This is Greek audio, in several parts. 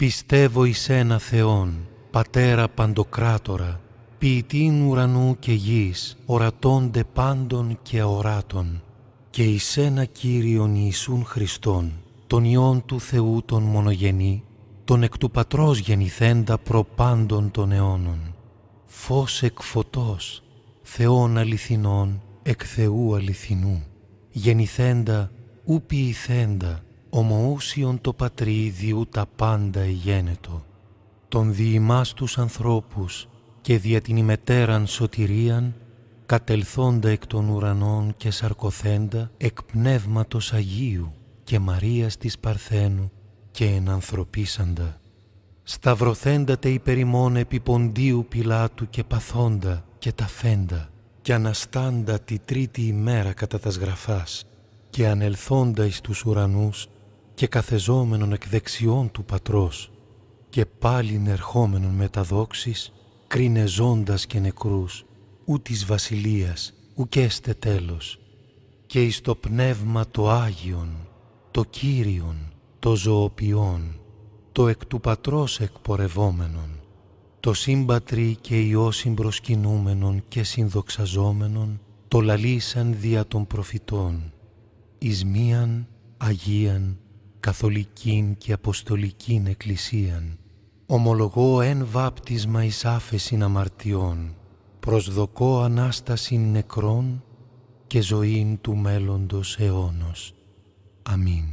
Πιστεύω εις ένα Θεόν, Πατέρα Παντοκράτορα, ποιητήν ουρανού και γης, ορατώνται πάντων και αοράτων, και εις ένα Κύριον Ιησούν Χριστόν, τον Υιόν του Θεού τον μονογενή, τον εκ του Πατρός γεννηθέντα προπάντων των αιώνων. Φως εκ φωτός, Θεόν αληθινών, εκ Θεού αληθινού, γεννηθέντα ου ποιηθέντα, ομοούσιον το πατρίδιου τα πάντα ηγένετο, τον διημάς τους ανθρώπους και δια την ημετέραν σωτηρίαν, κατελθόντα εκ των ουρανών και σαρκοθέντα εκ Πνεύματος Αγίου και Μαρίας της Παρθένου και ενανθρωπίσαντα. τε υπερημών επί ποντίου πιλάτου και παθόντα και τα φέντα και αναστάντα τη τρίτη ημέρα κατά τας γραφάς και ανελθόντα εις τους ουρανούς και καθεζόμενον εκ δεξιών του Πατρός και πάλιν ερχόμενον μεταδόξης, κρίνε ζώντας και νεκρούς, ου της βασιλείας, ουκέστε τέλος. Και εις το πνεύμα το Άγιον, το Κύριον, το Ζωοποιόν, το εκ του Πατρός εκπορευόμενον, το σύμπατρι και ιό συμπροσκυνούμενον και συνδοξαζόμενον, το λαλήσαν δια των προφητών, εις μίαν Αγίαν καθολικήν και αποστολικήν εκκλησίαν, ομολογώ εν βάπτισμα εις άφεσιν αμαρτιών, προσδοκώ Ανάστασιν νεκρών και ζωήν του μέλλοντος αιώνος. Αμήν.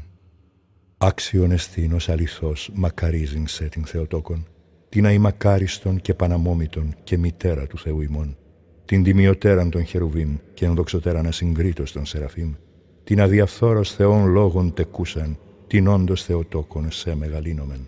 Άξιον αισθήνος αληθώς μακαρίζειν σε την Θεοτόκον, την αημακάριστον και παναμόμητον και μητέρα του Θεού ημών, την τιμιωτέραν των χερουβίμ και ενδοξωτέραν ασυγκρίτως των σεραφίμ, την αδιαφθόρος θεών λόγων τεκούσαν την όντως Θεοτόκον σε μεγαλύνομεν.